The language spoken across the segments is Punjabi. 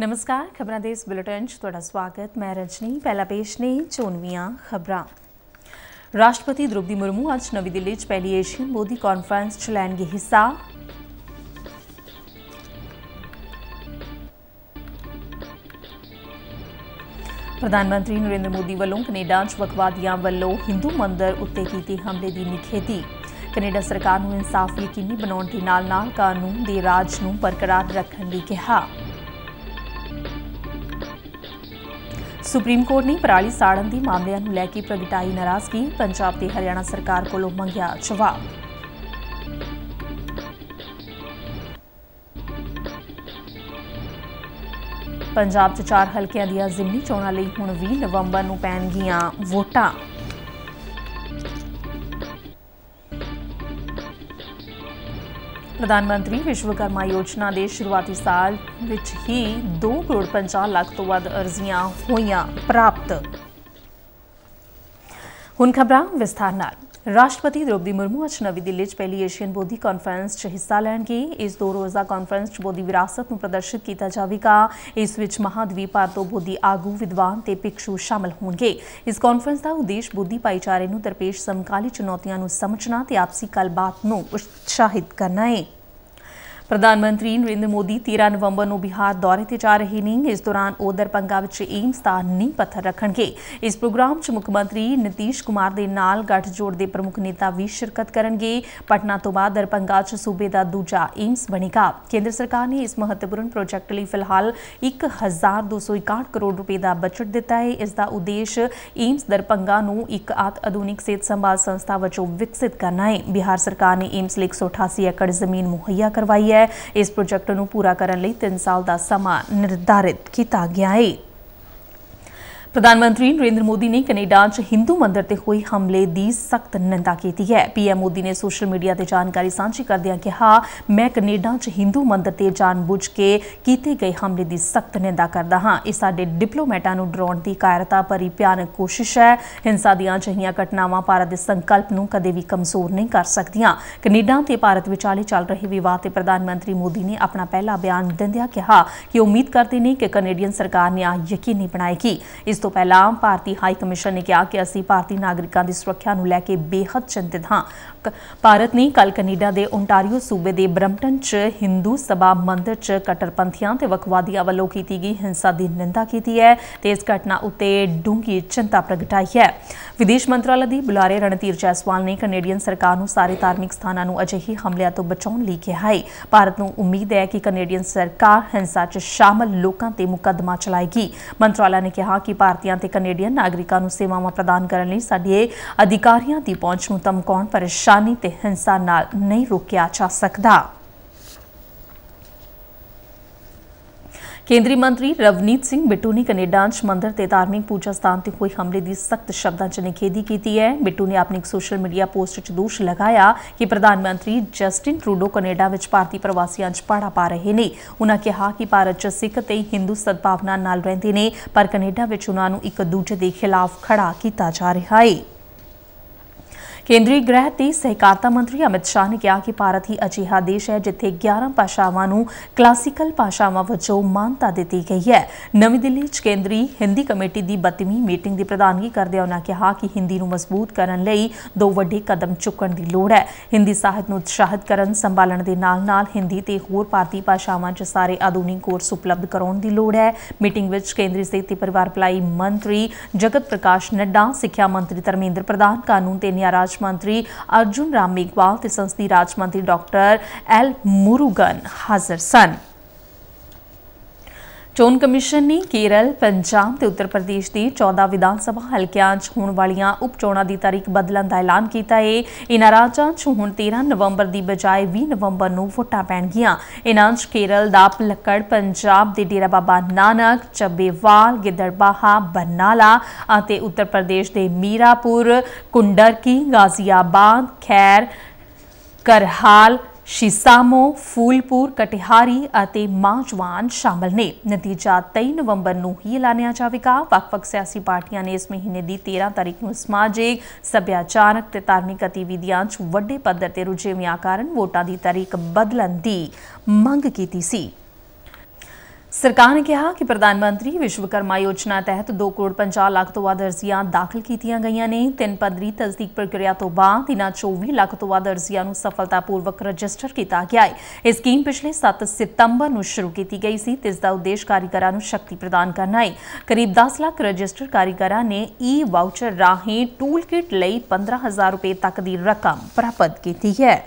ਨਮਸਕਾਰ ਖਬਰਾਂ ਦੇ ਇਸ ਬੁਲੇਟਿਨ 'ਚ ਤੁਹਾਡਾ ਸਵਾਗਤ ਮੈਂ ਰਜਨੀ ਪਹਿਲਾ ਪੇਸ਼ ਨੇ ਚੋਣਵੀਆਂ ਖਬਰਾਂ ਰਾਸ਼ਟਰਪਤੀ ਦ੍ਰੋਪਦੀ ਮੁਰਮੂ ਅੱਜ ਨਵੀਂ ਦਿੱਲੀ 'ਚ ਪਹਿਲੀ ਏਸ਼ੀਅਨ ਮੋਦੀ ਕਾਨਫਰੰਸ 'ਚ ਲੈਣਗੇ ਹਿੱਸਾ ਪ੍ਰਧਾਨ ਮੰਤਰੀ ਨਰਿੰਦਰ ਮੋਦੀ ਵੱਲੋਂ ਕੈਨੇਡਾ 'ਚ ਵਕਵਾਦੀਆਂ ਵੱਲੋਂ ਹਿੰਦੂ ਮੰਦਰ ਉੱਤੇ ਕੀਤੀ ਹਮਲੇ ਦੀ ਨਿਖੇਧੀ ਕੈਨੇਡਾ ਸਰਕਾਰ ਨੂੰ ਇਨਸਾਫ ਯਕੀਨੀ ਬਣਾਉਣ ਦੇ ਨਾਲ-ਨਾਲ ਕਾਨੂੰਨ ਦੇ ਰਾਜ ਨੂੰ ਬਰਕਰਾਰ ਰੱਖਣ ਲਈ ਕਿਹਾ। ਸੁਪਰੀਮ ਕੋਰਟ ਨੇ ਪਰਾਲੀ ਸਾੜਨ ਦੀ ਮਾਮਲਿਆਂ ਨੂੰ ਲੈ ਕੇ ਪ੍ਰਗਟਾਈ ਨਾਰਾਜ਼ਗੀ ਪੰਜਾਬ ਤੇ ਹਰਿਆਣਾ ਸਰਕਾਰ ਕੋਲੋਂ ਮੰਗਿਆ ਜਵਾਬ ਪੰਜਾਬ 'ਚ ਚਾਰ ਹਲਕਿਆਂ ਦੀਆਂ ਜ਼ਿਮਨੀ ਚੋਣਾਂ ਲਈ ਹੁਣ 20 ਨਵੰਬਰ ਨੂੰ ਪੈਣਗੀਆਂ ਵੋਟਾਂ ਪ੍ਰਧਾਨ ਮੰਤਰੀ ਵਿਸ਼ਵਕਰਮਾ ਯੋਜਨਾ ਦੇ ਸ਼ੁਰੂਆਤੀ ਸਾਲ ਵਿੱਚ ਹੀ 2 ਕਰੋੜ 50 ਲੱਖ ਤੋਂ ਵੱਧ ਅਰਜ਼ੀਆਂ ਹੋਈਆਂ ਪ੍ਰਾਪਤ ਹੁਣ ਖਬਰਾਂ ਵਿਸਥਾਰ ਨਾਲ ਰਾਸ਼ਟਰਪਤੀ ਦ੍ਰੋਪਦੀ ਮੁਰਮੂ ਅੱਜ ਨਵੀਂ ਦਿੱਲੀ 'ਚ ਪਹਿਲੀ ਏਸ਼ੀਅਨ ਬੋਧੀ ਕਾਨਫਰੰਸ 'ਚ ਹਿੱਸਾ ਲੈਣਗੇ ਇਸ ਦੋ ਰੋਜ਼ਾ ਕਾਨਫਰੰਸ 'ਚ ਬੋਧੀ ਵਿਰਾਸਤ ਨੂੰ ਪ੍ਰਦਰਸ਼ਿਤ ਕੀਤਾ ਜਾਵੇਗਾ ਇਸ ਵਿੱਚ ਮਹਾਦਵੀਪ ਭਾਰ ਤੋਂ ਬੋਧੀ ਆਗੂ ਵਿਦਵਾਨ ਤੇ ਪਿਕਸ਼ੂ ਸ਼ਾਮਲ ਹੋਣਗੇ ਇਸ ਕਾਨਫਰੰਸ ਦਾ ਉਦੇਸ਼ ਬੋਧੀ ਭਾਈਚਾਰੇ ਨੂੰ ਦਰਪੇਸ਼ ਸਮਕਾਲੀ ਚੁਣੌਤੀਆਂ ਨੂੰ ਸਮਝਣਾ ਤੇ ਆਪਸੀ ਗੱਲਬਾਤ ਨੂੰ ਉਤਸ਼ਾਹਿਤ ਕਰਨਾ ਹੈ ਪ੍ਰਧਾਨ ਮੰਤਰੀ ਨਰਿੰਦਰ ਮੋਦੀ 13 ਨਵੰਬਰ ਨੂੰ ਬਿਹਾਰ ਦੌਰੇ ਤੇ ਜਾ ਰਹੇ ਨੇ ਇਸ ਦੌਰਾਨ ਉਹ ਦਰਪੰਗਾ ਵਿੱਚ ਏਮਸ ਦਾ ਨੀਂਹ ਪੱਥਰ ਰੱਖਣਗੇ ਇਸ ਪ੍ਰੋਗਰਾਮ 'ਚ ਮੁੱਖ ਮੰਤਰੀ ਨਿਤੀਸ਼ ਕੁਮਾਰ ਦੇ ਨਾਲ ਗੱਠਜੋੜ ਦੇ ਪ੍ਰਮੁੱਖ ਨੇਤਾ ਵੀ ਸ਼ਿਰਕਤ ਕਰਨਗੇ ਪਟਨਾ ਤੋਂ ਬਾਅਦ ਦਰਪੰਗਾ 'ਚ ਸੂਬੇ ਦਾ ਦੂਜਾ ਏਮਸ ਬਣੇਗਾ ਕੇਂਦਰ ਸਰਕਾਰ ਨੇ ਇਸ ਮਹੱਤਵਪੂਰਨ ਪ੍ਰੋਜੈਕਟ ਲਈ ਫਿਲਹਾਲ 1261 ਕਰੋੜ ਰੁਪਏ ਦਾ ਬਜਟ ਦਿੱਤਾ ਹੈ ਇਸ ਦਾ ਉਦੇਸ਼ ਏਮਸ ਦਰਪੰਗਾ ਨੂੰ ਇੱਕ ਆਤ ਆਧੁਨਿਕ ਸਿਹਤ ਸੰਭਾਲ ਸੰਸਥਾ ਵਜੋਂ ਵਿਕਸਿਤ ਕਰਨਾ ਹੈ ਬਿਹਾਰ ਸਰਕਾਰ ਨੇ ਏਮਸ ਲਈ 188 ਏਕੜ ਜ਼ਮੀਨ ਮੁਹੱਈਆ ਕਰਵਾਈ ਹੈ ਹੈ ਇਸ ਪ੍ਰੋਜੈਕਟ ਨੂੰ ਪੂਰਾ ਕਰਨ ਲਈ 3 ਸਾਲ ਦਾ ਸਮਾਂ ਨਿਰਧਾਰਿਤ ਕੀਤਾ ਗਿਆ ਹੈ ਪ੍ਰਧਾਨ ਮੰਤਰੀ ਨਰਿੰਦਰ ਮੋਦੀ ਨੇ ਕੈਨੇਡਾ 'ਚ ਹਿੰਦੂ ਮੰਦਰ ਤੇ ਹੋਏ ਹਮਲੇ ਦੀ ਸਖਤ ਨਿੰਦਾ ਕੀਤੀ ਹੈ ਪੀਐਮ ਮੋਦੀ ਨੇ ਸੋਸ਼ਲ ਮੀਡੀਆ ਤੇ ਜਾਣਕਾਰੀ ਸਾਂਝੀ ਕਰਦਿਆਂ ਕਿਹਾ ਮੈਂ ਕੈਨੇਡਾ 'ਚ ਹਿੰਦੂ ਮੰਦਰ ਤੇ ਜਾਣਬੁੱਝ ਕੇ ਕੀਤੇ ਗਏ ਹਮਲੇ ਦੀ ਸਖਤ ਨਿੰਦਾ ਕਰਦਾ ਹਾਂ ਇਹ ਸਾਡੇ ਡਿਪਲੋਮੈਟਾਂ ਨੂੰ ਡਰਾਉਣ ਦੀ ਕਾਇਰਤਾ ਭਰੀ ਭਿਆਨਕ ਕੋਸ਼ਿਸ਼ ਹੈ ਹਿੰਸਾ ਦੀਆਂ ਅਜਿਹੀਆਂ ਘਟਨਾਵਾਂ ਭਾਰਤ ਦੇ ਸੰਕਲਪ ਨੂੰ ਕਦੇ ਵੀ ਕਮਜ਼ੋਰ ਨਹੀਂ ਕਰ ਸਕਦੀਆਂ ਕੈਨੇਡਾ ਤੇ ਭਾਰਤ ਵਿਚਾਲੇ ਚੱਲ ਰਹੇ ਵਿਵਾਦ ਤੇ ਪ੍ਰਧਾਨ ਮੰਤਰੀ ਮੋਦੀ ਨੇ ਆਪਣਾ ਪਹਿਲਾ ਬਿਆਨ ਦਿੰਦਿਆਂ ਕਿਹਾ ਕਿ ਉਮੀਦ ਕਰਦੇ ਨੇ ਕਿ ਕੈਨੇਡੀਅਨ ਸਰਕਾਰ ਆ ਯਕੀਨੀ ਬਣਾਏਗੀ ਇਸ ਇਸ ਤੋਂ ਪਹਿਲਾਂ ਭਾਰਤੀ ਹਾਈ ਕਮਿਸ਼ਨ ਨੇ ਕਿਹਾ ਕਿ ਅਸੀਂ ਭਾਰਤੀ ਨਾਗਰਿਕਾਂ ਦੀ ਸੁਰੱਖਿਆ ਨੂੰ ਲੈ ਕੇ ਬੇਹੱਦ ਚਿੰਤਿਤ ਹਾਂ ਭਾਰਤ ਨੇ ਕੱਲ ਕੈਨੇਡਾ ਦੇ ਓਨਟਾਰੀਓ ਸੂਬੇ ਦੇ ਬ੍ਰੈਂਪਟਨ 'ਚ ਹਿੰਦੂ ਸਭਾ ਮੰਦਿਰ 'ਚ ਕਟਰਪੰਥੀਆਂ ਤੇ ਵਕਵਾਦੀਆਂ ਵੱਲੋਂ ਕੀਤੀ ਗਈ ਹਿੰਸਾ ਦੀ ਨਿੰਦਾ ਕੀਤੀ ਹੈ ਤੇ ਇਸ ਘਟਨਾ ਉੱਤੇ ਡੂੰਘੀ ਚਿੰਤਾ ਪ੍ਰਗਟਾਈ ਹੈ ਵਿਦੇਸ਼ ਮੰਤਰਾਲੇ ਦੀ ਬੁਲਾਰੇ ਰਣਧੀਰ ਜੈਸਵਾਲ ਨੇ ਕੈਨੇਡੀਅਨ ਸਰਕਾਰ ਨੂੰ ਸਾਰੇ ਧਾਰਮਿਕ ਸਥਾਨਾਂ ਨੂੰ ਅਜਿਹੀ ਹਮਲਿਆਂ ਤੋਂ ਬਚਾਉਣ ਲਈ ਕਿਹਾ ਹੈ ਭਾਰਤ ਨੂੰ ਉਮੀਦ ਹੈ ਕਿ ਕੈਨੇਡੀਅਨ ਸਰਕਾਰ ਹਿੰਸਾ 'ਚ ਸ਼ਾਮਲ ਲੋਕਾਂ ਤੇ ਮੁਕੱਦਮਾ ਚਲਾਏਗੀ ਮੰਤਰਾਲਾ ਨੇ ਕਿਹਾ ਕਿ ਭਾਰਤੀਆਂ ਤੇ ਕੈਨੇਡੀਅਨ ਨਾਗਰਿਕਾਂ ਨੂੰ ਸੇਵਾਵਾਂ ਪ੍ਰਦਾਨ ਕਰਨ ਲਈ ਸਾਡੇ ਅਧਿਕਾਰੀਆਂ ਦੀ ਪਹੁੰਚ ਨੂੰ ਧਮਕਾਉਣ ਪਰੇਸ਼ਾਨੀ ਤੇ ਹਿੰਸਾ ਨਾਲ ਨਹੀਂ ਰੋਕਿਆ ਜਾ ਸਕਦਾ ਕੇਂਦਰੀ ਮੰਤਰੀ ਰਵਨੀਤ ਸਿੰਘ ਬਿੱਟੂ ਨੇ ਕੈਨੇਡਾਂਚ ਮੰਦਰ ਤੇ ਧਾਰਮਿਕ ਪੂਜਾ ਸਥਾਨ ਤੇ ਹੋਏ ਹਮਲੇ ਦੀ ਸਖਤ ਸ਼ਬਦਾਂ 'ਚ ਨਿਖੇਧੀ ਕੀਤੀ ਹੈ ਬਿੱਟੂ ਨੇ ਆਪਣੀ ਇੱਕ ਸੋਸ਼ਲ ਮੀਡੀਆ ਪੋਸਟ 'ਚ ਦੋਸ਼ ਲਗਾਇਆ ਕਿ ਪ੍ਰਧਾਨ ਮੰਤਰੀ ਜਸਟਿਨ ਟਰੂਡੋ ਕੈਨੇਡਾ ਵਿੱਚ ਭਾਰਤੀ ਪ੍ਰਵਾਸੀਆਂ 'ਚ ਪਾੜਾ ਪਾ ਰਹੇ ਨੇ ਉਹਨਾਂ ਕਿਹਾ ਕਿ ਭਾਰਤ 'ਚ ਸਿੱਖ ਤੇ ਹਿੰਦੂ ਸਦਭਾਵਨਾ ਨਾਲ ਰਹਿੰਦੇ ਨੇ ਪਰ ਕੈਨੇਡਾ ਵਿੱਚ ਉਹਨਾਂ ਨੂੰ ਇੱਕ ਦੂਜੇ ਦੇ ਖਿਲਾਫ ਖੜਾ ਕੀਤਾ ਜਾ ਰਿਹਾ ਹੈ ਕੇਂਦਰੀ ਗ੍ਰਹਿ ਤੇ ਸਹਿਕਾਰਤਾ ਮੰਤਰੀ ਅਮਿਤ ਸ਼ਾਹ ਨੇ ਕਿਹਾ ਕਿ ਭਾਰਤ ਹੀ ਅਜਿਹਾ ਦੇਸ਼ ਹੈ ਜਿੱਥੇ 11 ਭਾਸ਼ਾਵਾਂ ਨੂੰ ਕਲਾਸੀਕਲ ਭਾਸ਼ਾਵਾਂ ਵਜੋਂ ਮਾਨਤਾ ਦਿੱਤੀ ਗਈ ਹੈ ਨਵੀਂ ਦਿੱਲੀ 'ਚ ਕੇਂਦਰੀ ਹਿੰਦੀ ਕਮੇਟੀ ਦੀ ਬਤਮੀ ਮੀਟਿੰਗ ਦੀ ਪ੍ਰਧਾਨਗੀ ਕਰਦੇ ਉਹਨਾਂ ਕਿਹਾ ਕਿ ਹਿੰਦੀ ਨੂੰ ਮਜ਼ਬੂਤ ਕਰਨ ਲਈ ਦੋ ਵੱਡੇ ਕਦਮ ਚੁੱਕਣ ਦੀ ਲੋੜ ਹੈ ਹਿੰਦੀ ਸਾਹਿਤ ਨੂੰ ਉਤਸ਼ਾਹਿਤ ਕਰਨ ਸੰਭਾਲਣ ਦੇ ਨਾਲ-ਨਾਲ ਹਿੰਦੀ ਤੇ ਹੋਰ ਭਾਰਤੀ ਭਾਸ਼ਾਵਾਂ 'ਚ ਸਾਰੇ ਆਧੁਨਿਕ ਕੋਰਸ ਉਪਲਬਧ ਕਰਾਉਣ ਦੀ ਲੋੜ ਹੈ ਮੀਟਿੰਗ ਵਿੱਚ ਕੇਂਦਰੀ ਸਿਹਤ ਤੇ ਪਰਿਵਾਰ ਭਲਾਈ ਮੰਤਰੀ ਜਗਤ ਪ੍ਰਕਾਸ਼ ਨੱਡਾ ਸਿੱਖਿਆ ਮੰਤਰੀ ਧਰਮਿੰਦਰ ਪ੍ਰਧਾਨ ਕਾਨੂੰਨ ਤੇ ਨਿਆਂਰਾਜ ਮੰਤਰੀ ਅਰਜੁਨ ਰਾਮ ਮੇਗਵਾਲ ਤੇ ਸੰਸਦੀ ਰਾਜ ਮੰਤਰੀ ਡਾਕਟਰ ਐਲ ਮੁਰੂਗਨ ਹਾਜ਼ਰ ਸਨ ਚੋਣ ਕਮਿਸ਼ਨ ਨੇ ਕੇਰਲ, ਪੰਜਾਬ ਤੇ ਉੱਤਰ ਪ੍ਰਦੇਸ਼ ਦੀ 14 ਵਿਧਾਨ ਸਭਾ ਹਲਕਿਆਂ 'ਚ ਹੋਣ ਵਾਲੀਆਂ ਉਪ ਚੋਣਾਂ ਦੀ ਤਾਰੀਖ ਬਦਲਣ ਦਾ ਐਲਾਨ ਕੀਤਾ ਹੈ ਇਹਨਾਂ ਰਾਜਾਂ 'ਚ ਹੁਣ 13 ਨਵੰਬਰ ਦੀ ਬਜਾਏ 20 ਨਵੰਬਰ ਨੂੰ ਵੋਟਾਂ ਪੈਣਗੀਆਂ। ਇਹਨਾਂ 'ਚ ਕੇਰਲ ਦਾ ਪਲੱਕੜ, ਪੰਜਾਬ ਦੇ ਡੇਰਾ ਬਾਬਾ ਨਾਨਕ, ਚੱਬੇਵਾਲ, ਗਿੱਦੜਬਾਹਾ, ਬੰਨਾਲਾ ਅਤੇ ਉੱਤਰ ਪ੍ਰਦੇਸ਼ ਦੇ ਮੀਰਾਪੁਰ, ਕੁੰਡਰਕੀ, ਗਾਜ਼ੀਆਬਾਦ, ਖੈਰ, ਕਰਹਾਲ ਸ਼ੀਸਾਮੋ ਫੂਲਪੁਰ ਕਟਿਹਾਰੀ ਅਤੇ ਮਾਜਵਾਨ ਸ਼ਾਮਲ ਨੇ ਨਤੀਜਾ 23 ਨਵੰਬਰ ਨੂੰ ਹੀ ਐਲਾਨਿਆ ਜਾਵੇਗਾ ਵੱਖ-ਵੱਖ ਸਿਆਸੀ ਪਾਰਟੀਆਂ ਨੇ ਇਸ ਮਹੀਨੇ ਦੀ 13 ਤਾਰੀਖ ਨੂੰ ਸਮਾਜਿਕ ਸੱਭਿਆਚਾਰਕ ਤੇ ਧਾਰਮਿਕ ਗਤੀਵਿਧੀਆਂ 'ਚ ਵੱਡੇ ਪੱਧਰ ਤੇ ਰੁਝੇਵਿਆਂ ਕਾਰਨ ਵੋਟਾਂ ਦੀ ਤਾਰੀਖ ਬਦਲਣ ਦੀ ਮੰਗ ਕੀਤੀ ਸੀ ਸਰਕਾਰ ਨੇ ਕਿਹਾ ਕਿ ਪ੍ਰਧਾਨ ਮੰਤਰੀ ਵਿਸ਼ਵਕਰਮਾ ਯੋਜਨਾ ਤਹਿਤ 2 ਕਰੋੜ 50 ਲੱਖ ਤੋਂ ਵੱਧ ਅਰਜ਼ੀਆਂ ਦਾਖਲ ਕੀਤੀਆਂ ਗਈਆਂ ਨੇ ਤਿੰਨ ਪੱਧਰੀ ਤਸਦੀਕ ਪ੍ਰਕਿਰਿਆ ਤੋਂ ਬਾਅਦ ਇਹਨਾਂ 24 ਲੱਖ ਤੋਂ ਵੱਧ ਅਰਜ਼ੀਆਂ ਨੂੰ ਸਫਲਤਾਪੂਰਵਕ ਰਜਿਸਟਰ ਕੀਤਾ ਗਿਆ ਹੈ ਇਹ ਸਕੀਮ ਪਿਛਲੇ 7 ਸਤੰਬਰ ਨੂੰ ਸ਼ੁਰੂ ਕੀਤੀ ਗਈ ਸੀ ਜਿਸ ਇਸ ਦਾ ਉਦੇਸ਼ ਕਾਰੀਗਰਾਂ ਨੂੰ ਸ਼ਕਤੀ ਪ੍ਰਦਾਨ ਕਰਨਾ ਹੈ ਕਰੀਬ 10 ਲੱਖ ਰਜਿਸਟਰ ਕਾਰੀਗਰਾਂ ਨੇ ਈ ਵਾਊਚਰ ਰਾਹੀਂ ਟੂਲ ਕਿਟ ਲਈ 15000 ਰੁਪਏ ਤੱਕ ਦੀ ਰਕਮ ਪ੍ਰਾਪਤ ਕੀਤੀ ਹੈ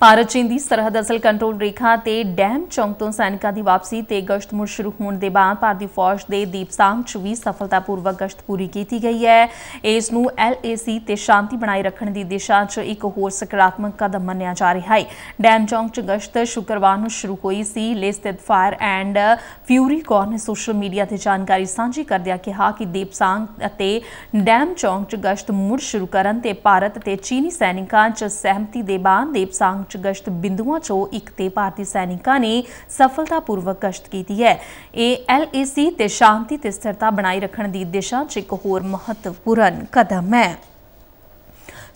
ਭਾਰਤ ਚੀਨ ਦੀ ਸਰਹੱਦ ਅਸਲ ਕੰਟਰੋਲ ਰੇਖਾ ਤੇ ਡੈਮ ਚੌਂਕ ਤੋਂ ਸੈਨਿਕਾਂ ਦੀ ਵਾਪਸੀ ਤੇ ਗਸ਼ਤ ਮੁੜ ਸ਼ੁਰੂ ਹੋਣ ਦੇ ਬਾਅਦ ਭਾਰਤੀ ਫੌਜ ਦੇ ਦੀਪਸਾਂਗ 'ਚ ਵੀ ਸਫਲਤਾਪੂਰਵਕ ਗਸ਼ਤ ਪੂਰੀ ਕੀਤੀ ਗਈ ਹੈ ਇਸ ਨੂੰ ਐਲਏਸੀ ਤੇ ਸ਼ਾਂਤੀ ਬਣਾਈ ਰੱਖਣ ਦੀ ਦਿਸ਼ਾ 'ਚ ਇੱਕ ਹੋਰ ਸਕਾਰਾਤਮਕ ਕਦਮ ਮੰਨਿਆ ਜਾ ਰਿਹਾ ਹੈ ਡੈਮ ਚੌਂਕ 'ਚ ਗਸ਼ਤ ਸ਼ੁੱਕਰਵਾਰ ਨੂੰ ਸ਼ੁਰੂ ਹੋਈ ਸੀ ਲੇਸਟਿਡ ਫਾਇਰ ਐਂਡ ਫਿਊਰੀ ਕੋਰ ਨੇ ਸੋਸ਼ਲ ਮੀਡੀਆ ਤੇ ਜਾਣਕਾਰੀ ਸਾਂਝੀ ਕਿ ਕਿਹਾ ਕਿ ਦੀਪਸਾਂਗ ਅਤੇ ਡੈਮ ਚੌਂਕ 'ਚ ਗਸ਼ਤ ਮੁੜ ਸ਼ੁਰੂ ਕਰਨ ਤੇ ਭਾਰਤ ਤੇ ਚੀਨੀ ਸੈਨਿਕਾਂ 'ਚ ਸਹਿਮਤੀ ਦੇ ਬਾਅਦ ਦੀਪਸਾਂਗ ਚ ਗਸ਼ਤ ਬਿੰਦੂਆਂ ਚੋਂ ਇੱਕ ਤੇ ਭਾਰਤੀ ਸੈਨਿਕਾਂ ਨੇ ਸਫਲਤਾਪੂਰਵਕ ਗਸ਼ਤ ਕੀਤੀ ਹੈ ਇਹ ਐਲਏਸੀ ਤੇ ਸ਼ਾਂਤੀ ਤੇ ਸਥਿਰਤਾ ਬਣਾਈ ਰੱਖਣ ਦੀ ਦਿਸ਼ਾ 'ਚ ਇੱਕ ਹੋਰ ਮਹੱਤਵਪੂਰਨ ਕਦਮ ਹੈ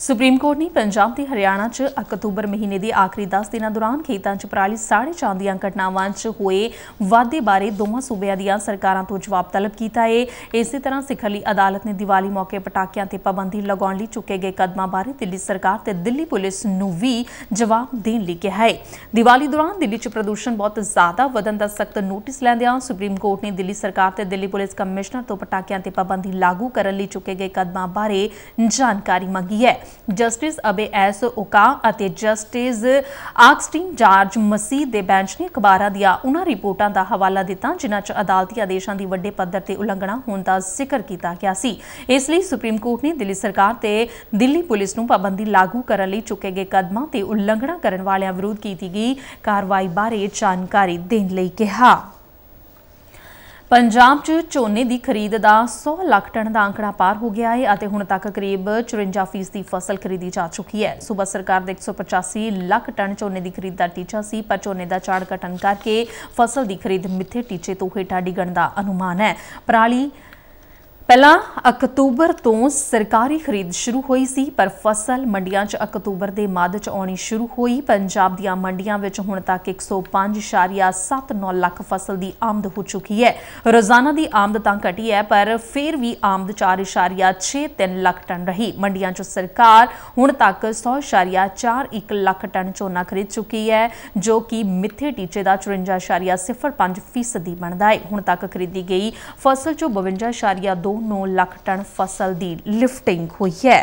ਸੁਪਰੀਮ ਕੋਰਟ ਨੇ ਪੰਜਾਬ ਤੇ ਹਰਿਆਣਾ 'ਚ ਅਕਤੂਬਰ ਮਹੀਨੇ ਦੇ ਆਖਰੀ 10 ਦਿਨਾਂ ਦੌਰਾਨ ਖੇਤਾਂ 'ਚ ਪਰਾਲੀ ਸਾੜੇ ਚਾਂਦੀਆਂ ਦੀਆਂ ਘਟਨਾਵਾਂ 'ਚ ਹੋਏ ਵਾਧੇ ਬਾਰੇ ਦੋਵਾਂ ਸੂਬਿਆਂ ਦੀਆਂ ਸਰਕਾਰਾਂ ਤੋਂ ਜਵਾਬ ਤਲਬ ਕੀਤਾ ਹੈ ਇਸੇ ਤਰ੍ਹਾਂ ਸਿਖਰਲੀ ਅਦਾਲਤ ਨੇ ਦੀਵਾਲੀ ਮੌਕੇ ਪਟਾਕਿਆਂ ਤੇ ਪਾਬੰਦੀ ਲਗਾਉਣ ਲਈ ਚੁੱਕੇ ਗਏ ਕਦਮਾਂ ਬਾਰੇ ਦਿੱਲੀ ਸਰਕਾਰ ਤੇ ਦਿੱਲੀ ਪੁਲਿਸ ਨੂੰ ਵੀ ਜਵਾਬ ਦੇਣ ਲਈ ਕਿਹਾ ਹੈ ਦੀਵਾਲੀ ਦੌਰਾਨ ਦਿੱਲੀ 'ਚ ਪ੍ਰਦੂਸ਼ਣ ਬਹੁਤ ਜ਼ਿਆਦਾ ਵਧਣ ਦਾ ਸਖਤ ਨੋਟਿਸ ਲੈਂਦਿਆਂ ਸੁਪਰੀਮ ਕੋਰਟ ਨੇ ਦਿੱਲੀ ਸਰਕਾਰ ਤੇ ਦਿੱਲੀ ਪੁਲਿਸ ਕਮਿਸ਼ਨਰ ਤੋਂ ਪਟਾਕਿਆਂ ਤੇ ਪਾਬੰਦੀ ਲਾਗੂ ਕਰਨ ਲਈ ਚੁੱਕੇ ਗਏ ਕਦਮਾਂ ਬਾਰੇ ਜਾਣਕਾਰੀ ਮੰਗੀ ਹੈ ਜਸਟਿਸ ਅਬੇ ਐਸ ਓਕਾ ਅਤੇ ਜਸਟਿਸ ਆਕਸਟਿਨ ਜਾਰਜ ਮਸੀਹ ਦੇ ਬੈਂਚ ਨੇ ਅਖਬਾਰਾਂ ਦੀਆਂ ਉਹਨਾਂ ਰਿਪੋਰਟਾਂ ਦਾ ਹਵਾਲਾ ਦਿੱਤਾ ਜਿਨ੍ਹਾਂ 'ਚ ਅਦਾਲਤੀ ਆਦੇਸ਼ਾਂ ਦੀ ਵੱਡੇ ਪੱਧਰ ਤੇ ਉਲੰਘਣਾ ਹੋਣ ਦਾ ਜ਼ਿਕਰ ਕੀਤਾ ਗਿਆ ਸੀ ਇਸ ਲਈ ਸੁਪਰੀਮ ਕੋਰਟ ਨੇ ਦਿੱਲੀ ਸਰਕਾਰ ਤੇ ਦਿੱਲੀ ਪੁਲਿਸ ਨੂੰ ਪਾਬੰਦੀ ਲਾਗੂ ਕਰਨ ਲਈ ਚੁੱਕੇ ਗਏ ਕਦਮਾਂ ਤੇ ਉਲੰਘਣਾ ਕਰਨ ਵਾਲਿਆਂ ਵਿਰੁੱਧ ਕੀਤੀ ਗਈ ਕਾਰਵਾਈ ਬਾਰੇ ਜਾਣਕਾਰੀ ਦੇਣ ਲਈ ਕਿਹਾ ਪੰਜਾਬ 'ਚ ਝੋਨੇ ਦੀ ਖਰੀਦ ਦਾ 100 ਲੱਖ ਟਨ ਦਾ ਅੰਕੜਾ ਪਾਰ ਹੋ ਗਿਆ ਹੈ ਅਤੇ ਹੁਣ ਤੱਕ ਕਰੀਬ 54% ਦੀ ਫਸਲ ਖਰੀਦੀ ਜਾ ਚੁੱਕੀ ਹੈ। ਸੂਬਾ ਸਰਕਾਰ ਦੇ 185 ਲੱਖ ਟਨ ਝੋਨੇ ਦੀ ਖਰੀਦ ਦਾ ਟੀਚਾ ਸੀ ਪਰ ਝੋਨੇ ਦਾ ਝਾੜ ਘਟਣ ਕਰਕੇ ਫਸਲ ਦੀ ਖਰੀਦ ਮਿੱਥੇ ਟੀਚੇ ਤੋਂ ਹੇਠਾਂ ਡਿੱਗਣ ਦਾ ਅਨੁਮਾਨ ਹੈ। ਪਰਾਲੀ ਪਹਿਲਾਂ ਅਕਤੂਬਰ ਤੋਂ ਸਰਕਾਰੀ ਖਰੀਦ ਸ਼ੁਰੂ ਹੋਈ ਸੀ ਪਰ ਫਸਲ ਮੰਡੀਆਂ 'ਚ ਅਕਤੂਬਰ ਦੇ ਮੱਧ 'ਚ ਆਉਣੀ ਸ਼ੁਰੂ ਹੋਈ ਪੰਜਾਬ ਦੀਆਂ ਮੰਡੀਆਂ ਵਿੱਚ ਹੁਣ ਤੱਕ 105.79 ਲੱਖ ਫਸਲ ਦੀ ਆਮਦ ਹੋ ਚੁੱਕੀ ਹੈ ਰੋਜ਼ਾਨਾ ਦੀ ਆਮਦ ਤਾਂ ਘਟੀ ਹੈ ਪਰ ਫਿਰ ਵੀ ਆਮਦ 4.63 ਲੱਖ ਟਨ ਰਹੀ ਮੰਡੀਆਂ 'ਚ ਸਰਕਾਰ ਹੁਣ ਤੱਕ 100.41 ਲੱਖ ਟਨ ਝੋਨਾ ਖਰੀਦ ਚੁੱਕੀ ਹੈ ਜੋ ਕਿ ਮਿੱਥੇ ਟੀਚੇ ਦਾ 54.05% ਦੀ ਬਣਦਾ ਹੈ ਹੁਣ ਤੱਕ ਖਰੀਦੀ ਗਈ ਫਸਲ 'ਚੋਂ 52.2 9 ਲੱਖ ਟਨ ਫਸਲ ਦੀ ਲਿਫਟਿੰਗ ਹੋਈ ਹੈ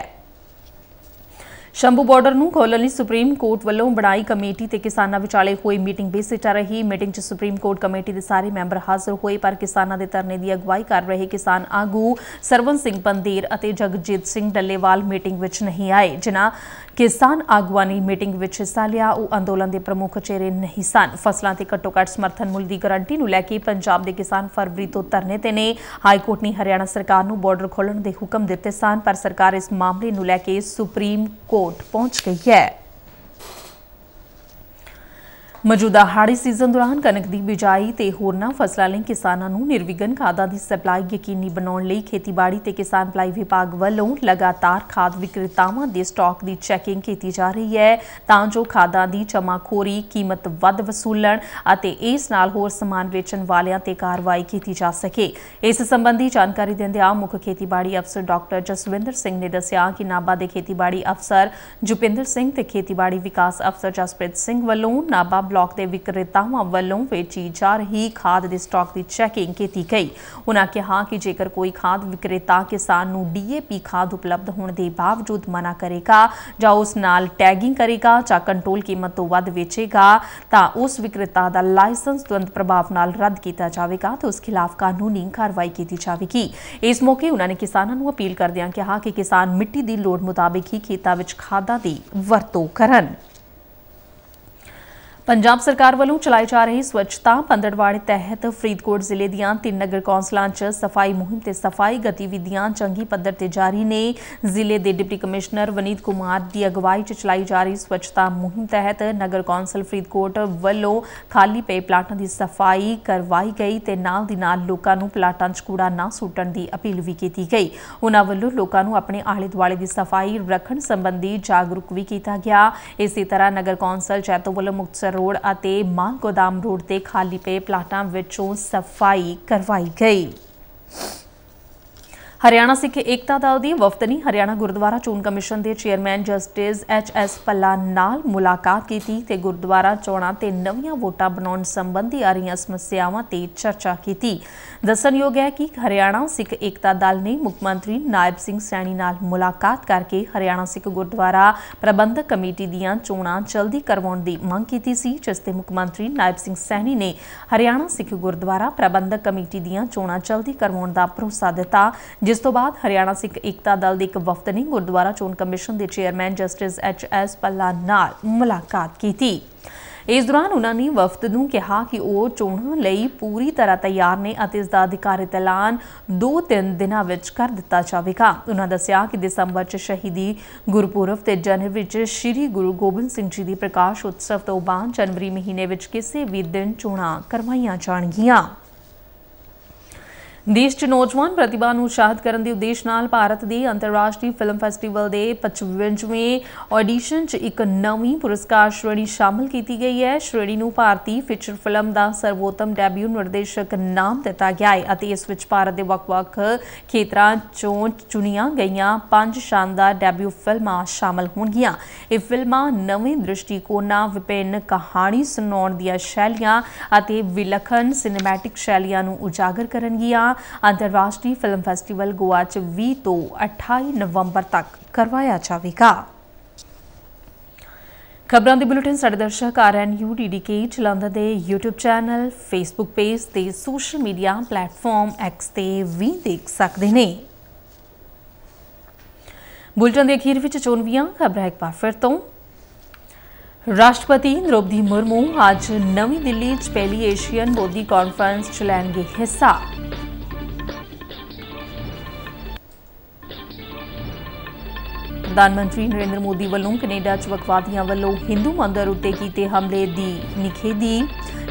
ਸ਼ੰਭੂ ਬਾਰਡਰ ਨੂੰ ਖੋਲ੍ਹਣ ਲਈ ਸੁਪਰੀਮ ਕੋਰਟ ਵੱਲੋਂ ਬਣਾਈ ਕਮੇਟੀ ਤੇ ਕਿਸਾਨਾਂ ਵਿਚਾਲੇ ਹੋਈ ਮੀਟਿੰਗ ਵੀ ਚੱਲ ਰਹੀ ਮੀਟਿੰਗ 'ਚ ਸੁਪਰੀਮ ਕੋਰਟ ਕਮੇਟੀ ਦੇ ਸਾਰੇ ਮੈਂਬਰ ਹਾਜ਼ਰ ਹੋਏ ਪਰ ਕਿਸਾਨਾਂ ਦੇ ਧਰਨੇ ਦੀ ਅਗਵਾਈ ਕਰ ਰਹੇ ਕਿਸਾਨ ਆਗੂ ਸਰਵਨ ਸਿੰਘ ਪੰਦੀਰ ਅਤੇ ਜਗਜੀਤ ਸਿੰਘ ਡੱਲੇਵਾਲ ਮੀਟਿੰਗ ਵਿੱਚ ਨਹੀਂ ਆਏ ਜਿਨ੍ਹਾਂ ਕਿਸਾਨ ਆਗਵਾਨੀ ਮੀਟਿੰਗ ਵਿੱਚ ਹਿੱਸਾ ਲਿਆ ਉਹ ਅੰਦੋਲਨ ਦੇ ਪ੍ਰਮੁੱਖ ਚਿਹਰੇ ਨਹੀਂ ਸਨ ਫਸਲਾਂ ਤੇ ਘੱਟੋ-ਘੱਟ ਸਮਰਥਨ ਮੁੱਲ ਦੀ ਗਾਰੰਟੀ ਨੂੰ ਲੈ ਕੇ ਪੰਜਾਬ ਦੇ ਕਿਸਾਨ ਫਰਵਰੀ ਤੋਂ ਧਰਨੇ ਤੇ ਨੇ ਹਾਈ ਕੋਰਟ ਨੇ ਹਰਿਆਣਾ ਸਰਕਾਰ ਨੂੰ ਬਾਰਡਰ ਖੋਲਣ ਦੇ ਹੁਕਮ ਦਿੱਤੇ ਸਨ ਪਰ ਸਰਕਾਰ ਇਸ ਮਾਮਲੇ ਨੂੰ ਲੈ ਕੇ ਸੁਪਰੀਮ ਕੋਰਟ ਪਹੁੰਚ ਗਈ ਹੈ ਮੌਜੂਦਾ ਹਾੜੀ ਸੀਜ਼ਨ ਦੌਰਾਨ ਕਣਕ ਦੀ ਬਿਜਾਈ ਤੇ ਹੋਰਨਾਂ ਫਸਲਾਂ ਲਈ ਕਿਸਾਨਾਂ ਨੂੰ ਨਿਰਵਿਘਨ ਖਾਦਾਂ ਦੀ ਸਪਲਾਈ ਯਕੀਨੀ ਬਣਾਉਣ ਲਈ ਖੇਤੀਬਾੜੀ ਤੇ ਕਿਸਾਨ ਭਲਾਈ ਵਿਭਾਗ ਵੱਲੋਂ ਲਗਾਤਾਰ ਖਾਦ ਵਿਕਰੇਤਾਵਾਂ ਦੇ ਸਟਾਕ ਦੀ ਚੈਕਿੰਗ ਕੀਤੀ ਜਾ ਰਹੀ ਹੈ ਤਾਂ ਜੋ ਖਾਦਾਂ ਦੀ ਚਮਾਖੋਰੀ ਕੀਮਤ ਵੱਧ ਵਸੂਲਣ ਅਤੇ ਇਸ ਨਾਲ ਹੋਰ ਸਮਾਨ ਵੇਚਣ ਵਾਲਿਆਂ ਤੇ ਕਾਰਵਾਈ ਕੀਤੀ ਜਾ ਸਕੇ ਇਸ ਸੰਬੰਧੀ ਜਾਣਕਾਰੀ ਦਿੰਦਿਆਂ ਮੁੱਖ ਖੇਤੀਬਾੜੀ ਅਫਸਰ ਡਾਕਟਰ ਜਸਵਿੰਦਰ ਸਿੰਘ ਨੇ ਦੱਸਿਆ ਕਿ ਨਾਬਾ ਦੇ ਖੇਤੀਬਾੜੀ ਅਫਸਰ ਜੁਪਿੰਦਰ ਸਿੰਘ ਤੇ ਖੇਤੀਬਾੜੀ ਵਿਕਾਸ ਅਫਸਰ ਜਸਪ੍ਰੀਤ ਸਿੰਘ ਵੱਲੋਂ ਨਾਬਾ ਬਲਾਕ ਦੇ ਵਿਕਰੇਤਾਵਾਂ ਵੱਲੋਂ ਵੇਚੀ ਜਾ ਰਹੀ ਖਾਦ ਦੇ ਸਟਾਕ ਦੀ ਚੈਕਿੰਗ ਕੀਤੀ ਗਈ ਉਹਨਾਂ ਕਿਹਾ ਕਿ ਜੇਕਰ ਕੋਈ ਖਾਦ ਵਿਕਰੇਤਾ ਕਿਸਾਨ ਨੂੰ ਡੀਏਪੀ ਖਾਦ ਉਪਲਬਧ ਹੋਣ ਦੇ ਬਾਵਜੂਦ ਮਨਾ ਕਰੇਗਾ ਜਾਂ ਉਸ ਨਾਲ ਟੈਗਿੰਗ ਕਰੇਗਾ ਜਾਂ ਕੰਟਰੋਲ ਕੀਮਤ ਤੋਂ ਵੱਧ ਵੇਚੇਗਾ ਤਾਂ ਉਸ ਵਿਕਰੇਤਾ ਦਾ ਲਾਇਸੈਂਸ ਤੁਰੰਤ ਪ੍ਰਭਾਵ ਨਾਲ ਰੱਦ ਕੀਤਾ ਜਾਵੇਗਾ ਤੇ ਉਸ ਖਿਲਾਫ ਕਾਨੂੰਨੀ ਕਾਰਵਾਈ ਕੀਤੀ ਜਾਵੇਗੀ ਇਸ ਮੌਕੇ ਉਹਨਾਂ ਨੇ ਕਿਸਾਨਾਂ ਨੂੰ ਅਪੀਲ ਕਰਦਿਆਂ ਕਿਹਾ ਕਿ ਕਿਸਾਨ ਮਿੱਟੀ ਦੀ ਲੋੜ ਮੁਤਾਬਕ ਹੀ ਖੇਤਾਂ ਵਿੱਚ ਖਾਦਾਂ ਦੀ ਵਰਤੋਂ ਕਰਨ ਪੰਜਾਬ ਸਰਕਾਰ ਵੱਲੋਂ ਚਲਾਈ ਜਾ ਰਹੀ ਸਵੱਛਤਾ ਪੰਦੜਵਾੜੇ ਤਹਿਤ ਫਰੀਦਕੋਟ ਜ਼ਿਲ੍ਹੇ ਦੀਆਂ ਤਿੰਨ ਨਗਰ ਕੌਂਸਲਾਂ 'ਚ ਸਫਾਈ ਮੁਹਿੰਮ ਤੇ ਸਫਾਈ ਗਤੀਵਿਧੀਆਂ ਚੰਗੀ ਪੱਧਰ ਤੇ ਜਾਰੀ ਨੇ ਜ਼ਿਲ੍ਹੇ ਦੇ ਡਿਪਟੀ ਕਮਿਸ਼ਨਰ ਵਨੀਤ ਕੁਮਾਰ ਦੀ ਅਗਵਾਈ 'ਚ ਚਲਾਈ ਜਾ ਰਹੀ ਸਵੱਛਤਾ ਮੁਹਿੰਮ ਤਹਿਤ ਨਗਰ ਕੌਂਸਲ ਫਰੀਦਕੋਟ ਵੱਲੋਂ ਖਾਲੀ ਪਏ ਪਲਾਟਾਂ ਦੀ ਸਫਾਈ ਕਰਵਾਈ ਗਈ ਤੇ ਨਾਲ ਦੀ ਨਾਲ ਲੋਕਾਂ ਨੂੰ ਪਲਾਟਾਂ 'ਚ ਕੂੜਾ ਨਾ ਸੁੱਟਣ ਦੀ ਅਪੀਲ ਵੀ ਕੀਤੀ ਗਈ ਉਹਨਾਂ ਵੱਲੋਂ ਲੋਕਾਂ ਨੂੰ ਆਪਣੇ ਆਲੇ ਦੁਆਲੇ ਦੀ ਸਫਾਈ ਰੱਖਣ ਸੰਬੰਧੀ ਜਾਗਰੂਕ ਵੀ ਕੀਤਾ ਗਿਆ ਇਸੇ ਤਰ੍ਹਾਂ ਨਗਰ ਕੌਂਸਲ ਚੈਤੋ ਵੱਲੋਂ ਮੁਕਤਸਰ ਰੋਡ ਅਤੇ ਮਾਨ ਗੋਦਾਮ ਰੋਡ ਤੇ ਖਾਲੀ ਪਏ ਪਲਾਟਾਂ ਵਿੱਚੋਂ ਸਫਾਈ ਕਰਵਾਈ ਗਈ ਹਰਿਆਣਾ ਸਿੱਖ ਏਕਤਾ ਦਲ ਦੀ ਵਫਦ ਨੇ ਹਰਿਆਣਾ ਗੁਰਦੁਆਰਾ ਚੋਣ ਕਮਿਸ਼ਨ ਦੇ ਚੇਅਰਮੈਨ ਜਸਟਿਸ ਐਚ ਐਸ ਪੱਲਾ ਨਾਲ ਮੁਲਾਕਾਤ ਕੀਤੀ ਤੇ ਗੁਰਦੁਆਰਾ ਚੋਣਾਂ ਤੇ ਨਵੀਆਂ ਵੋਟਾਂ ਬਣਾਉਣ ਸੰਬੰਧੀ ਆ ਰਹੀਆਂ ਸਮੱਸਿਆਵਾਂ ਤੇ ਚਰਚਾ ਕੀਤੀ ਦੱਸਣਯੋਗ ਹੈ ਕਿ ਹਰਿਆਣਾ ਸਿੱਖ ਏਕਤਾ ਦਲ ਨੇ ਮੁੱਖ ਮੰਤਰੀ ਨਾਇਬ ਸਿੰਘ ਸੈਣੀ ਨਾਲ ਮੁਲਾਕਾਤ ਕਰਕੇ ਹਰਿਆਣਾ ਸਿੱਖ ਗੁਰਦੁਆਰਾ ਪ੍ਰਬੰਧਕ ਕਮੇਟੀ ਦੀਆਂ ਚੋਣਾਂ ਜਲਦੀ ਕਰਵਾਉਣ ਦੀ ਮੰਗ ਕੀਤੀ ਸੀ ਜਿਸ ਤੇ ਮੁੱਖ ਮੰਤਰੀ ਨਾਇਬ ਸਿੰਘ ਸੈਣੀ ਨੇ ਹਰਿਆਣਾ ਸਿੱਖ ਗੁਰਦੁਆਰਾ ਪ੍ਰਬੰਧਕ ਕਮੇਟੀ ਦੀਆਂ ਚੋਣਾਂ ਜਲਦੀ ਕਰਵਾਉਣ ਦਾ ਭਰੋਸਾ ਦਿੱਤਾ ਜਿਸ ਤੋਂ ਬਾਅਦ ਹਰਿਆਣਾ ਸਿੱਖ ਇਕਤਾ ਦਲ ਦੇ ਇੱਕ ਵਫਦ ਨੇ ਗੁਰਦੁਆਰਾ ਚੋਣ ਕਮਿਸ਼ਨ ਦੇ ਚੇਅਰਮੈਨ ਜਸਟਿਸ ਐਚ ਐਸ ਪੱਲਾ ਨਾਲ ਮੁਲਾਕਾਤ ਕੀਤੀ ਇਸ ਦੌਰਾਨ ਉਹਨਾਂ ਨੇ ਵਫਦ ਨੂੰ ਕਿਹਾ ਕਿ ਉਹ ਚੋਣਾਂ ਲਈ ਪੂਰੀ ਤਰ੍ਹਾਂ ਤਿਆਰ ਨੇ ਅਤੇ ਇਸ ਦਾ ਅਧਿਕਾਰਿਤ ਐਲਾਨ 2-3 ਦਿਨਾਂ ਵਿੱਚ ਕਰ ਦਿੱਤਾ ਜਾਵੇਗਾ ਉਹਨਾਂ ਦੱਸਿਆ ਕਿ ਦਸੰਬਰ 'ਚ ਸ਼ਹੀਦੀ ਗੁਰਪੁਰਬ ਤੇ ਜਨਵਰੀ ਵਿੱਚ ਸ੍ਰੀ ਗੁਰੂ ਗੋਬਿੰਦ ਸਿੰਘ ਜੀ ਦੀ ਪ੍ਰਕਾਸ਼ ਉਤਸਵ ਤੋਂ ਬਾਅਦ ਜਨਵਰੀ ਮਹੀਨੇ ਵਿੱਚ ਕਿਸੇ ਵੀ ਦਿਨ ਚੋਣਾਂ ਕਰਵਾਈਆਂ ਜਾਣਗੀਆਂ ਦੇਸ਼ 'ਚ ਨੌਜਵਾਨ ਪ੍ਰਤਿਭਾ ਨੂੰ ਉਤਸ਼ਾਹਿਤ ਕਰਨ ਦੇ ਉਦੇਸ਼ ਨਾਲ ਭਾਰਤ ਦੀ ਅੰਤਰਰਾਸ਼ਟਰੀ ਫਿਲਮ ਫੈਸਟੀਵਲ ਦੇ 55ਵੇਂ ਆਡੀਸ਼ਨ 'ਚ ਇੱਕ ਨਵੀਂ ਪੁਰਸਕਾਰ ਸ਼੍ਰੇਣੀ ਸ਼ਾਮਲ ਕੀਤੀ ਗਈ ਹੈ ਸ਼੍ਰੇਣੀ ਨੂੰ ਭਾਰਤੀ ਫੀਚਰ ਫਿਲਮ ਦਾ ਸਰਵੋਤਮ ਡੈਬਿਊ ਨਿਰਦੇਸ਼ਕ ਨਾਮ ਦਿੱਤਾ ਗਿਆ ਹੈ ਅਤੇ ਇਸ ਵਿੱਚ ਭਾਰਤ ਦੇ ਵੱਖ-ਵੱਖ ਖੇਤਰਾਂ 'ਚੋਂ ਚੁਣੀਆਂ ਗਈਆਂ ਪੰਜ ਸ਼ਾਨਦਾਰ ਡੈਬਿਊ ਫਿਲਮਾਂ ਸ਼ਾਮਲ ਹੋਣਗੀਆਂ ਇਹ ਫਿਲਮਾਂ ਨਵੇਂ ਦ੍ਰਿਸ਼ਟੀਕੋਣਾਂ ਵਿਭਿੰਨ ਕਹਾਣੀ ਸੁਣਾਉਣ ਦੀਆਂ ਸ਼ੈਲੀਆਂ ਅਤੇ ਵਿਲੱਖਣ ਸਿਨੇਮੈਟਿਕ ਸ਼ੈਲੀਆਂ ਨੂੰ ਉਜਾਗਰ ਕਰਨਗੀਆਂ ਅੰਤਰਰਾਸ਼ਟਰੀ ਫਿਲਮ ਫੈਸਟੀਵਲ ਗੋਆ 'ਚ 20 ਤੋਂ 28 ਨਵੰਬਰ ਤੱਕ ਕਰਵਾਇਆ ਜਾਵੇਗਾ ਖਬਰਾਂ ਦੇ ਬੁਲੇਟਿਨ ਸਾਡੇ ਦਰਸ਼ਕ ਆਰਐਨਯੂ ਡੀਡੀਕੇ ਚਲਾਉਂਦੇ ਦੇ YouTube ਚੈਨਲ Facebook ਪੇਜ ਤੇ ਸੋਸ਼ਲ ਮੀਡੀਆ ਪਲੇਟਫਾਰਮ X ਤੇ ਵੀ ਦੇਖ ਸਕਦੇ ਨੇ ਬੁਲੇਟਿਨ ਦੇ ਅਖੀਰ ਵਿੱਚ ਚੋਣਵੀਆਂ ਖਬਰਾਂ ਇੱਕ ਵਾਰ ਫਿਰ ਤੋਂ ਰਾਸ਼ਟਰਪਤੀ ਦ੍ਰੋਪਦੀ ਮੁਰਮੂ ਅੱਜ ਨਵੀਂ ਦਿੱਲੀ 'ਚ ਪਹਿਲੀ ਏਸ਼ੀਅਨ ਮੋਦੀ ਕਾਨਫਰੰਸ 'ਚ ਲੈਣਗੇ ਹਿੱਸਾ ਪ੍ਰਧਾਨ ਮੰਤਰੀ ਨਰਿੰਦਰ ਮੋਦੀ ਵੱਲੋਂ ਕੈਨੇਡਾ 'ਚ ਵਕਵਾਦੀਆਂ ਵੱਲੋਂ ਹਿੰਦੂ ਮੰਦਰ ਉੱਤੇ ਕੀਤੇ ਹਮਲੇ ਦੀ ਨਿਖੇਧੀ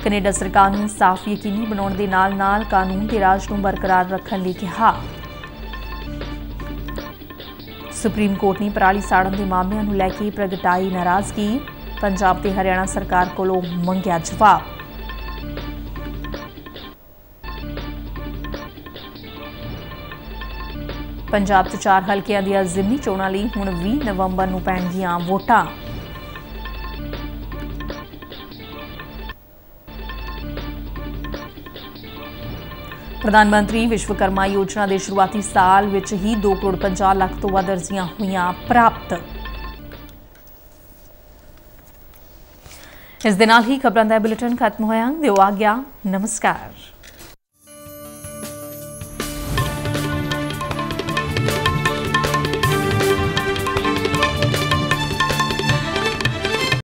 ਕੈਨੇਡਾ ਸਰਕਾਰ ਨੂੰ ਸਾਫ਼ ਯਕੀਨੀ ਬਣਾਉਣ ਦੇ ਨਾਲ-ਨਾਲ ਕਾਨੂੰਨ ਤੇ ਰਾਜ ਨੂੰ ਬਰਕਰਾਰ ਰੱਖਣ ਲਈ ਕਿਹਾ ਸੁਪਰੀਮ ਕੋਰਟ ਨੇ ਪਰਾਲੀ ਸਾੜਨ ਦੇ ਮਾਮਲਿਆਂ ਨੂੰ ਲੈ ਕੇ ਪ੍ਰਗਟਾਈ ਨਾਰਾਜ਼ਗੀ ਪੰਜਾਬ ਤੇ ਹਰਿਆਣਾ ਸਰਕਾਰ ਕੋਲੋਂ ਮੰਗਿਆ ਜਵਾਬ ਪੰਜਾਬ 'ਚ ਚਾਰ ਹਲਕਿਆਂ ਦੀਆਂ ਜ਼ਿਮਨੀ ਚੋਣਾਂ ਲਈ ਹੁਣ 20 ਨਵੰਬਰ ਨੂੰ ਪੈਣਗੀਆਂ ਵੋਟਾਂ ਪ੍ਰਧਾਨ ਮੰਤਰੀ ਵਿਸ਼ਵਕਰਮਾ ਯੋਜਨਾ ਦੇ ਸ਼ੁਰੂਆਤੀ ਸਾਲ ਵਿੱਚ ਹੀ 2 ਕਰੋੜ 50 ਲੱਖ ਤੋਂ ਵੱਧ ਅਰਜ਼ੀਆਂ ਹੋਈਆਂ ਪ੍ਰਾਪਤ ਇਸ ਦੇ ਨਾਲ ਹੀ ਖਬਰਾਂ ਦਾ ਬੁਲੇਟਿਨ ਖਤਮ ਹੋਇਆ ਦਿਓ ਆ ਗਿਆ ਨਮਸਕਾਰ